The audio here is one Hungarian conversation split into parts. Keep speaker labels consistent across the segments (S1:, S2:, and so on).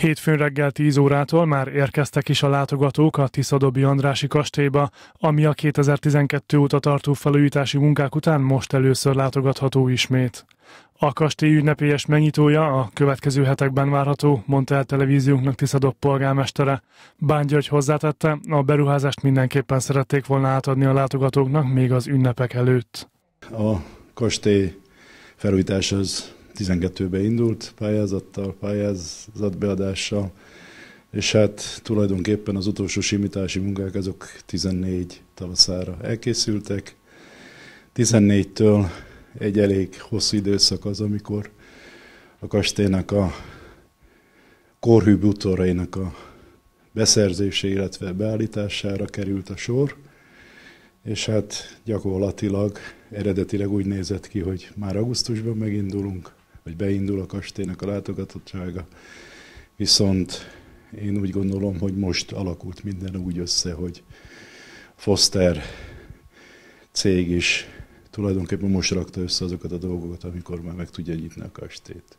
S1: Hétfőn reggel 10 órától már érkeztek is a látogatók a Tiszadobi Andrási kastélyba, ami a 2012 óta tartó felújítási munkák után most először látogatható ismét. A kastély ünnepélyes megnyitója a következő hetekben várható, mondta el televíziónknak Tiszadob polgármestere. Bán György hozzátette, a beruházást mindenképpen szerették volna átadni a látogatóknak még az ünnepek előtt.
S2: A kastély felújítás az 12-be indult pályázattal, pályázatbeadással, és hát tulajdonképpen az utolsó simítási munkák azok 14 tavaszára elkészültek. 14-től egy elég hosszú időszak az, amikor a kastélynak a korhű butorainak a beszerzése, illetve beállítására került a sor, és hát gyakorlatilag eredetileg úgy nézett ki, hogy már augusztusban megindulunk, hogy beindul a kastélynak a látogatottsága. Viszont én úgy gondolom, hogy most alakult minden úgy össze, hogy Foster cég is tulajdonképpen most rakta össze azokat a dolgokat, amikor már meg tudja nyitni a kastélyt.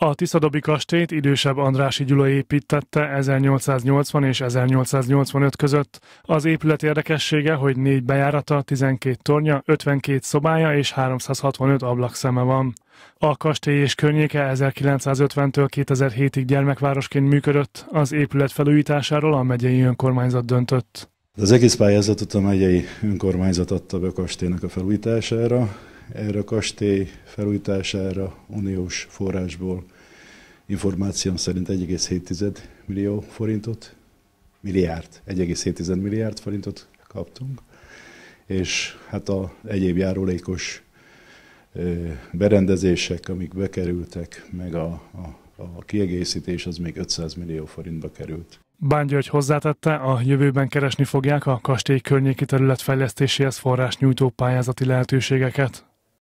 S1: A Tiszadobi kastélyt idősebb Andrási Gyula építette 1880 és 1885 között. Az épület érdekessége, hogy négy bejárata, 12 tornya, 52 szobája és 365 ablakszeme van. A kastély és környéke 1950-től 2007-ig gyermekvárosként működött, az épület felújításáról a megyei önkormányzat döntött.
S2: Az egész pályázatot a megyei önkormányzat adta be a kastélynak a felújítására erre a kastély felújítására uniós forrásból információm szerint 1,7 millió forintot, milliárd, 1,7 milliárd forintot kaptunk, és hát a egyéb járulékos berendezések, amik bekerültek, meg a, a a kiegészítés az még 500 millió forintba került.
S1: Bán György hozzátette, a jövőben keresni fogják a kastély környéki terület fejlesztéséhez forrás nyújtó pályázati lehetőségeket.